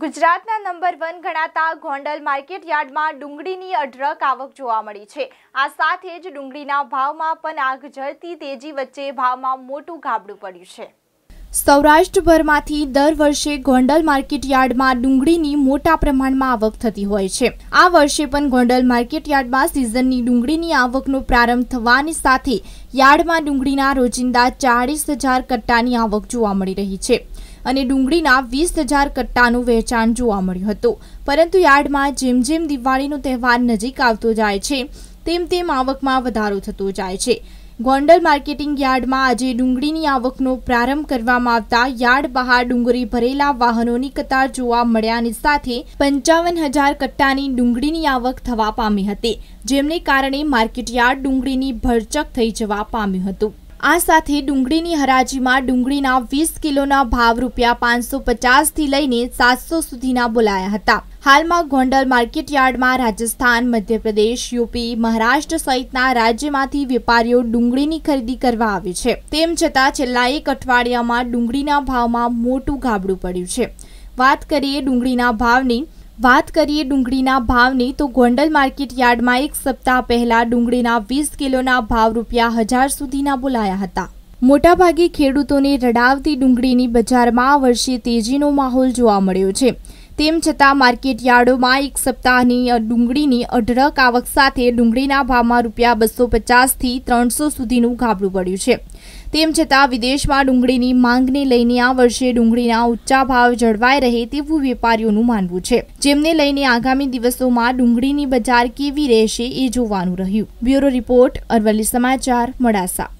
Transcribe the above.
ગુજરાતના number one ગણાતા Gondal market યાર્ડમાં ડુંગળીની અઢળક આવક જોવા મળી છે આ સાથે જ ડુંગળીના ભાવમાં પણ આગ ઝરતી તેજી વચ્ચે ભાવમાં મોટું ગાબડું પડ્યું છે સૌરાષ્ટ્રભરમાંથી દર વર્ષે ગોંડલ માર્કેટ યાર્ડમાં ડુંગળીની મોટા પ્રમાણમાં આવક થતી હોય છે આ વર્ષે પણ ગોંડલ માર્કેટ યાર્ડમાં સિઝનની ડુંગળીની આવકનો પ્રારંભ થવાની સાથે યાર્ડમાં ડુંગળીના રોજિંદા ચાળીસ હજાર કટ્ટાની આવક જોવા મળી રહી છે અને ડુંગળીના વીસ હજાર કટ્ટાનું વેચાણ જોવા મળ્યું હતું પરંતુ યાર્ડમાં જેમ જેમ દિવાળીનો તહેવાર નજીક આવતો જાય છે તેમ તેમ આવકમાં વધારો થતો જાય છે ગોંડલ માર્કેટિંગ યાર્ડમાં આજે ડુંગળીની આવકનો પ્રારંભ કરવામાં આવતા યાર્ડ બહાર ડુંગળી ભરેલા વાહનોની કતાર જોવા મળ્યાની સાથે પંચાવન હજાર કટ્ટાની ડુંગળીની આવક થવા પામી હતી જેમને કારણે માર્કેટ યાર્ડ ડુંગળીની ભરચક થઈ જવા પામ્યું હતું આ સાથે ડુંગળીની હરાજીમાં ડુંગળીના વીસ કિલોના ભાવ રૂપિયા પાંચસો પચાસથી લઈને સાતસો સુધીના બોલાયા હતા હાલમાં ગોંડલ માર્કેટયાર્ડમાં રાજસ્થાન મધ્યપ્રદેશ યુપી મહારાષ્ટ્ર સહિતના રાજ્યમાંથી વેપારીઓ ડુંગળીની ખરીદી કરવા આવે છે તેમ છતાં છેલ્લા એક અઠવાડિયામાં ડુંગળીના ભાવમાં મોટું ગાબડું પડ્યું છે વાત કરીએ ડુંગળીના ભાવની વાત કરીએ ડુંગળીના ભાવની તો ગોંડલ માર્કેટ યાર્ડમાં એક સપ્તાહ પહેલા ડુંગળીના વીસ કિલોના ભાવ રૂપિયા હજાર સુધીના બોલાયા હતા મોટાભાગે ખેડૂતોને રડાવતી ડુંગળીની બજારમાં આ વર્ષે તેજીનો માહોલ જોવા મળ્યો છે તેમ છતાં માર્કેટ યાર્ડોમાં એક સપ્તાહની ડુંગળીની અઢળક આવક સાથે ડુંગળીના ભાવમાં રૂપિયા બસો પચાસથી ત્રણસો સુધીનું ગાબડું પડ્યું છે તેમ છતાં વિદેશમાં ડુંગળીની માંગને લઈને આ વર્ષે ડુંગળીના ઊંચા ભાવ જળવાઈ રહે તેવું વેપારીઓનું માનવું છે જેમને લઈને આગામી દિવસોમાં ડુંગળીની બજાર કેવી રહેશે એ જોવાનું રહ્યું બ્યુરો રિપોર્ટ અરવલ્લી સમાચાર મોડાસા